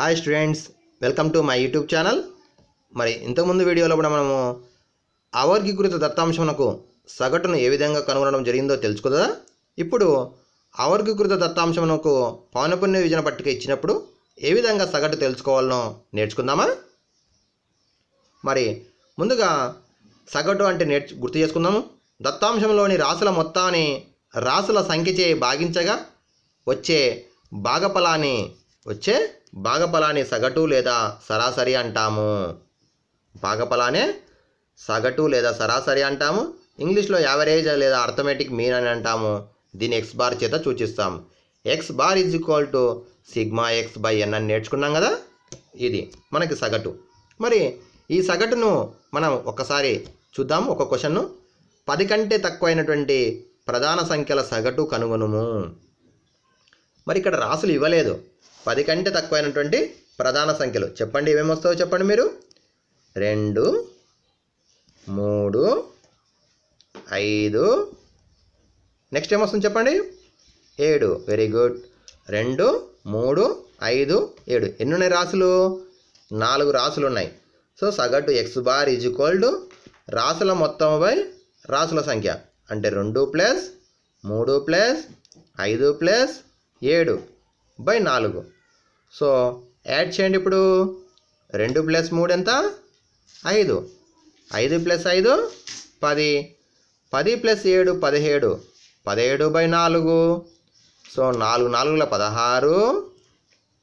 hi students welcome to my YouTube channel మరి ఇంతకుముందు వీడియోలో కూడా మనము అవర్గీకృత దత్తాంశమునకు సగటును ఏ విధంగా కనుగొనడం జరిగిందో తెలుసుకుందా ఇప్పుడు అవర్గీకృత దత్తాంశమునకు పౌనపుణ్య విజన పట్టిక ఇచ్చినప్పుడు ఏ విధంగా సగటు తెలుసుకోవాలనో నేర్చుకుందామా మరి ముందుగా సగటు అంటే నేర్చు గుర్తు చేసుకుందాము దత్తాంశంలోని రాసుల మొత్తాన్ని రాసుల చేయి భాగించగా వచ్చే భాగఫలాన్ని వచ్చే భాగఫలాన్ని సగటు లేదా సరాసరి అంటాము భాగఫలానే సగటు లేదా సరాసరి అంటాము ఇంగ్లీష్లో యావరేజ్ లేదా అర్థమెటిక్ మీన్ అని అంటాము దీన్ని ఎక్స్ బార్ చేత సూచిస్తాం x bar is equal to sigma x by n అని నేర్చుకున్నాం కదా ఇది మనకి సగటు మరి ఈ సగటును మనం ఒకసారి చూద్దాం ఒక క్వశ్చన్ను పది కంటే తక్కువైనటువంటి ప్రధాన సంఖ్యల సగటు కనుగొనుము మరి ఇక్కడ రాసులు ఇవ్వలేదు పది కంటే తక్కువైనటువంటి ప్రధాన సంఖ్యలు చెప్పండి ఏమేమి వస్తాయో చెప్పండి మీరు రెండు మూడు ఐదు నెక్స్ట్ ఏమొస్తుంది చెప్పండి ఏడు వెరీ గుడ్ రెండు మూడు ఐదు ఏడు ఎన్ని ఉన్నాయి రాసులు నాలుగు రాసులు ఉన్నాయి సో సగటు ఎక్స్ బార్ ఈజ్ కోల్డ్ రాసుల మొత్తం బై రాసుల సంఖ్య అంటే రెండు ప్లస్ మూడు ప్లస్ ఐదు ప్లస్ ఏడు బై నాలుగు సో యాడ్ చేయండి ఇప్పుడు రెండు ప్లస్ మూడు ఎంత ఐదు ఐదు ప్లస్ ఐదు పది పది ప్లస్ ఏడు పదిహేడు పదిహేడు బై నాలుగు సో నాలుగు నాలుగుల పదహారు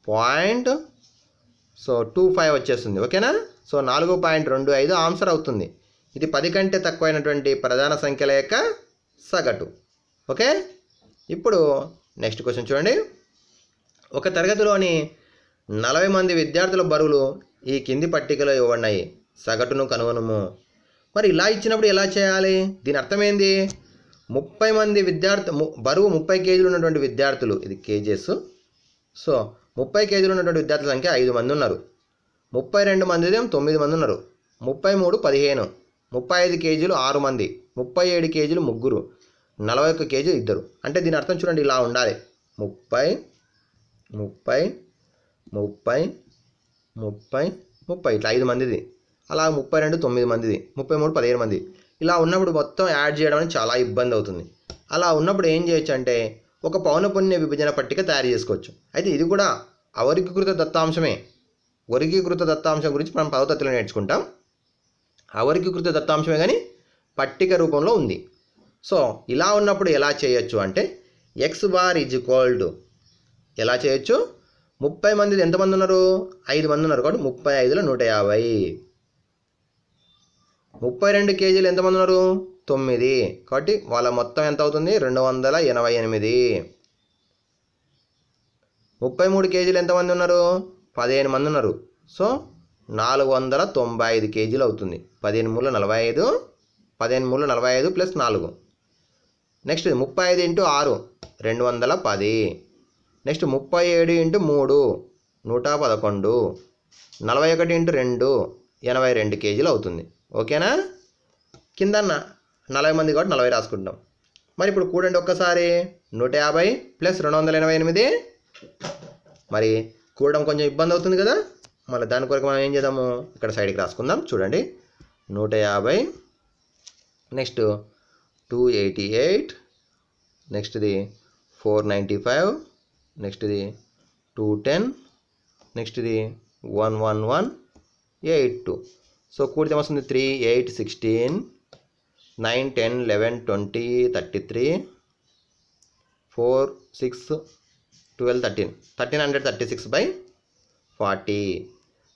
పాయింట్ సో టూ ఫైవ్ వచ్చేస్తుంది ఓకేనా సో నాలుగు పాయింట్ రెండు ఐదు ఆన్సర్ అవుతుంది ఇది పది కంటే తక్కువైనటువంటి ప్రధాన సంఖ్యల యొక్క సగటు ఓకే ఇప్పుడు నెక్స్ట్ క్వశ్చన్ చూడండి ఒక తరగతిలోని నలభై మంది విద్యార్థుల బరువులు ఈ కింది పట్టికలో ఇవ్వబడినాయి సగటును కనుగొనము మరి ఇలా ఇచ్చినప్పుడు ఎలా చేయాలి దీని అర్థమైంది ముప్పై మంది విద్యార్థి బరువు ముప్పై కేజీలు ఉన్నటువంటి విద్యార్థులు ఇది కేజీస్ సో ముప్పై కేజీలు ఉన్నటువంటి విద్యార్థుల సంఖ్య ఐదు మంది ఉన్నారు ముప్పై రెండు మంది తొమ్మిది మంది ఉన్నారు ముప్పై మూడు పదిహేను ముప్పై ఐదు కేజీలు ఆరు మంది ముప్పై ఏడు కేజీలు ముగ్గురు నలభై ఒక్క కేజీలు ఇద్దరు అంటే దీని అర్థం చూడండి ఇలా ఉండాలి ముప్పై ముప్పై ముప్పై ముప్పై ముప్పై ఇట్లా ఐదు మందిది అలా ముప్పై రెండు తొమ్మిది మందిది ముప్పై మూడు పదిహేను మంది ఇలా ఉన్నప్పుడు మొత్తం యాడ్ చేయడం అనేది చాలా ఇబ్బంది అవుతుంది అలా ఉన్నప్పుడు ఏం చేయొచ్చు అంటే ఒక పౌనపుణ్య విభజన పట్టిక తయారు చేసుకోవచ్చు అయితే ఇది కూడా అవరికీకృత దత్తాంశమే వర్గీకృత దత్తాంశం గురించి మనం పదవతత్తులు నేర్చుకుంటాం అవరికీకృత దత్తాంశమే కానీ పట్టిక రూపంలో ఉంది సో ఇలా ఉన్నప్పుడు ఎలా చేయొచ్చు అంటే x bar is equal to ఎలా చేయొచ్చు ముప్పై మంది ఎంతమంది ఉన్నారు ఐదు మంది ఉన్నారు కాబట్టి ముప్పై ఐదులో నూట యాభై ముప్పై రెండు కేజీలు ఎంతమంది ఉన్నారు తొమ్మిది కాబట్టి వాళ్ళ మొత్తం ఎంత అవుతుంది రెండు వందల ఎనభై ఎనిమిది ముప్పై మూడు కేజీలు ఎంతమంది ఉన్నారు పదిహేను మంది ఉన్నారు సో నాలుగు వందల తొంభై ఐదు కేజీలు అవుతుంది పదిహేను మూడు నలభై ఐదు పదిహేను మూడు నలభై ఐదు ప్లస్ నాలుగు నెక్స్ట్ ముప్పై ఐదు ఇంటూ ఆరు రెండు వందల పది నెక్స్ట్ ముప్పై ఏడు ఇంటూ మూడు నూట పదకొండు నలభై ఒకటి ఇంటూ రెండు ఎనభై రెండు కేజీలు అవుతుంది ఓకేనా కింద నలభై మంది కాబట్టి నలభై రాసుకుంటాం మరి ఇప్పుడు కూడండి ఒక్కసారి నూట యాభై ప్లస్ రెండు వందల ఎనభై ఎనిమిది మరి కూడడం కొంచెం ఇబ్బంది అవుతుంది కదా మళ్ళీ దాని కొరకు మనం ఏం చేద్దాము ఇక్కడ సైడ్కి రాసుకుందాం చూడండి నూట యాభై నెక్స్ట్ టూ ఎయిటీ ఎయిట్ నెక్స్ట్ది ఫోర్ నైంటీ ఫైవ్ నెక్స్ట్ ఇది టూ టెన్ నెక్స్ట్ ఇది one one one eight two so కూడితే వస్తుంది three eight sixteen nine ten eleven twenty thirty three four six twelve thirteen thirteen hundred thirty six by forty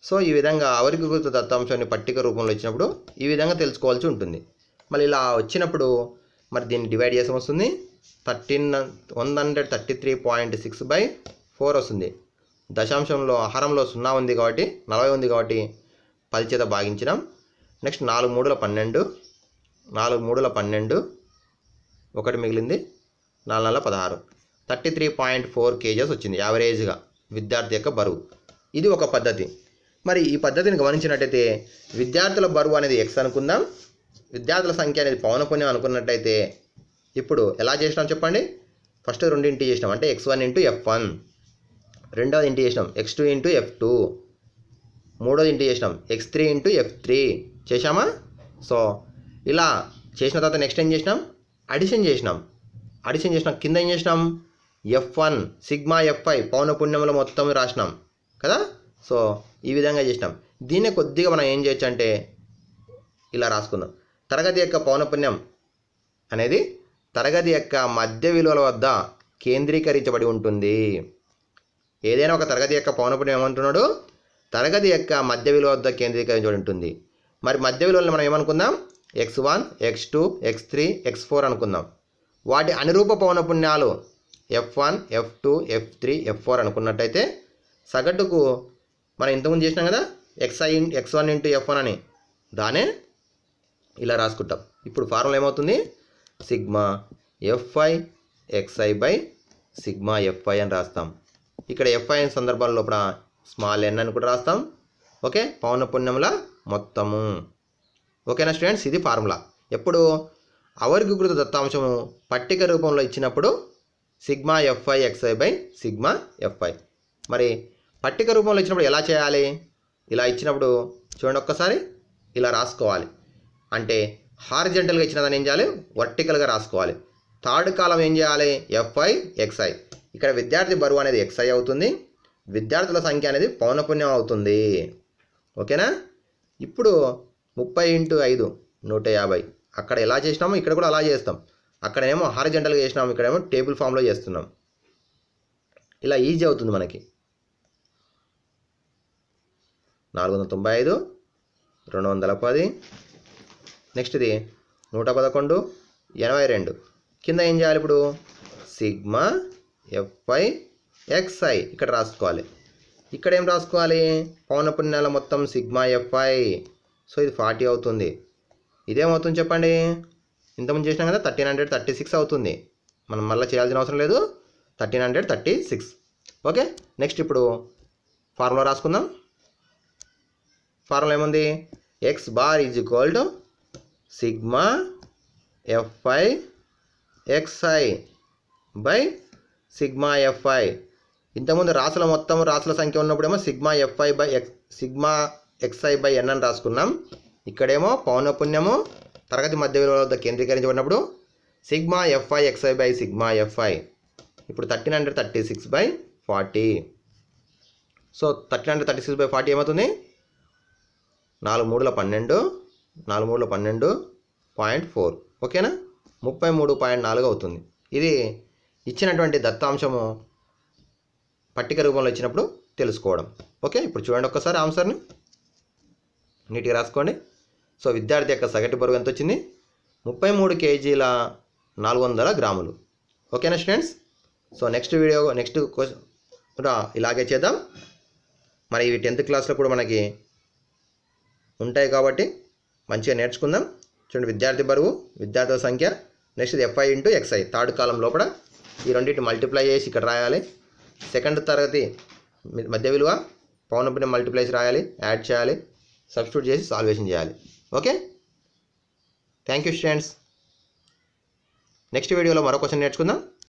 so ఈ విధంగా అవరికి గుర్తు దత్తాంశాన్ని పట్టిక రూపంలో ఇచ్చినప్పుడు ఈ విధంగా తెలుసుకోవాల్సి ఉంటుంది మళ్ళీ ఇలా వచ్చినప్పుడు మరి దీన్ని డివైడ్ చేసి వస్తుంది thirteen one hundred thirty three point six by four వస్తుంది దశాంశంలో ఆహారంలో సున్నా ఉంది కాబట్టి నలభై ఉంది కాబట్టి పది చేత భాగించినాం నెక్స్ట్ నాలుగు మూడుల పన్నెండు నాలుగు మూడుల పన్నెండు ఒకటి మిగిలింది నాలుగు నెలల పదహారు థర్టీ త్రీ పాయింట్ ఫోర్ కేజెస్ వచ్చింది యావరేజ్గా విద్యార్థి యొక్క బరువు ఇది ఒక పద్ధతి మరి ఈ పద్ధతిని గమనించినట్టయితే విద్యార్థుల బరువు అనేది ఎక్స్ అనుకుందాం విద్యార్థుల సంఖ్య అనేది పౌనపుణ్యం అనుకున్నట్టయితే ఇప్పుడు ఎలా చేసినాం చెప్పండి ఫస్ట్ రెండు ఇంటి చేసినాం అంటే x one into f one రెండవది ఇంటి చేసినాం x two into f two మూడోది ఇంటి చేసినాం x three into f three చేసామా సో ఇలా చేసిన తర్వాత నెక్స్ట్ ఏం చేసినాం అడిషన్ చేసినాం అడిషన్ చేసినాం కింద ఏం చేసినాం ఎఫ్ వన్ సిగ్మా ఎఫ్ఐ పౌనపుణ్యంలో మొత్తం రాసినాం కదా సో ఈ విధంగా చేసినాం దీన్ని కొద్దిగా మనం ఏం చేయొచ్చు అంటే ఇలా రాసుకుందాం తరగతి యొక్క పౌనపుణ్యం అనేది తరగతి యొక్క మధ్య విలువల వద్ద కేంద్రీకరించబడి ఉంటుంది ఏదైనా ఒక తరగతి యొక్క పౌనపుణ్యం ఏమంటున్నాడు తరగతి యొక్క మధ్య విలువ వద్ద కేంద్రీకరించబడి ఉంటుంది మరి మధ్య విలువలను మనం ఏమనుకుందాం x one x two x three x four అనుకుందాం వాటి అనురూప పౌనపుణ్యాలు f one f two f three f four అనుకున్నట్టయితే సగటుకు మనం ఇంతకుముందు చేసినాం కదా x i x one into f one అని దానే ఇలా రాసుకుంటాం ఇప్పుడు ఫార్ములా ఏమవుతుంది sigma f i x i by sigma f i అని రాస్తాం ఇక్కడ ఎఫ్ఐ అనే సందర్భంలో స్మాల్ ఎన్ అని కూడా రాస్తాం ఓకే పౌన పుణ్యముల మొత్తము ఓకేనా స్టూడెంట్స్ ఇది ఫార్ములా ఎప్పుడు అవర్గీకృత దత్తాంశము పట్టిక రూపంలో ఇచ్చినప్పుడు sigma f i x i by sigma f i మరి పట్టిక రూపంలో ఇచ్చినప్పుడు ఎలా చేయాలి ఇలా ఇచ్చినప్పుడు చూడండి ఒక్కసారి ఇలా రాసుకోవాలి అంటే హారిజెంటల్గా ఇచ్చిన దాన్ని ఏం చేయాలి వర్టికల్గా రాసుకోవాలి థర్డ్ కాలం ఏం చేయాలి ఎఫ్ఐ ఎక్స్ఐ ఇక్కడ విద్యార్థి బరువు అనేది ఎక్స్ఐ అవుతుంది విద్యార్థుల సంఖ్య అనేది పౌనపుణ్యం అవుతుంది ఓకేనా ఇప్పుడు ముప్పై ఇంటూ ఐదు నూట యాభై అక్కడ ఎలా చేసినామో ఇక్కడ కూడా అలా చేస్తాం అక్కడేమో హారిజెంటల్గా చేసినాము ఇక్కడేమో టేబుల్ ఫామ్లో చేస్తున్నాం ఇలా ఈజీ అవుతుంది మనకి నాలుగు వందల తొంభై ఐదు రెండు వందల పది నెక్స్ట్ది నూట పదకొండు ఎనభై రెండు కింద ఏం చేయాలి ఇప్పుడు సిగ్మా ఎఫ్ఐ ఎక్స్ఐ ఇక్కడ రాసుకోవాలి ఇక్కడ ఏం రాసుకోవాలి పౌన పుణ్యాల మొత్తం సిగ్మా ఎఫ్ఐ సో ఇది ఫార్టీ అవుతుంది ఇదేమవుతుంది చెప్పండి ఇంతకుముందు చేసినాం కదా థర్టీన్ హండ్రెడ్ థర్టీ సిక్స్ అవుతుంది మనం మళ్ళీ చేయాల్సిన అవసరం లేదు thirteen hundred thirty six okay next ఇప్పుడు ఫార్ములా రాసుకుందాం ఫార్ములా ఏముంది x bar is equal to sigma f i x i by sigma f i ఇంతకుముందు రాసుల మొత్తం రాసుల సంఖ్య ఉన్నప్పుడేమో sigma f i by x sigma x i by n అని రాసుకున్నాం ఇక్కడేమో పౌనపుణ్యము తరగతి మధ్య విలువల వద్ద కేంద్రీకరించబడినప్పుడు sigma f i x i by sigma f i ఇప్పుడు thirteen hundred thirty six by forty so thirteen hundred thirty six by forty ఏమవుతుంది నాలుగు మూడుల పన్నెండు నాలుగు మూడులో పన్నెండు పాయింట్ ఫోర్ ఓకేనా ముప్పై మూడు పాయింట్ నాలుగు అవుతుంది ఇది ఇచ్చినటువంటి దత్తాంశము పట్టిక రూపంలో ఇచ్చినప్పుడు తెలుసుకోవడం ఓకే ఇప్పుడు చూడండి ఒక్కసారి ఆన్సర్ని నీట్గా రాసుకోండి సో విద్యార్థి యొక్క సగటు బరువు ఎంత వచ్చింది ముప్పై మూడు కేజీల నాలుగు వందల గ్రాములు ఓకేనా students so next video next question ఇలాగే చేద్దాం మరి ఇవి టెన్త్ క్లాస్లో కూడా మనకి ఉంటాయి కాబట్టి మంచిగా నేర్చుకుందాం చూడండి విద్యార్థి బరువు విద్యార్థుల సంఖ్య next f i into x i third కాలం లోపల ఈ రెండింటి మల్టిప్లై చేసి ఇక్కడ రాయాలి సెకండ్ తరగతి మధ్య విలువ పౌనపుణ్యం మల్టిప్లై రాయాలి యాడ్ చేయాలి సబ్స్టిట్యూట్ చేసి సాల్వేషన్ చేయాలి okay thank you students next వీడియోలో మరో క్వశ్చన్ నేర్చుకుందాం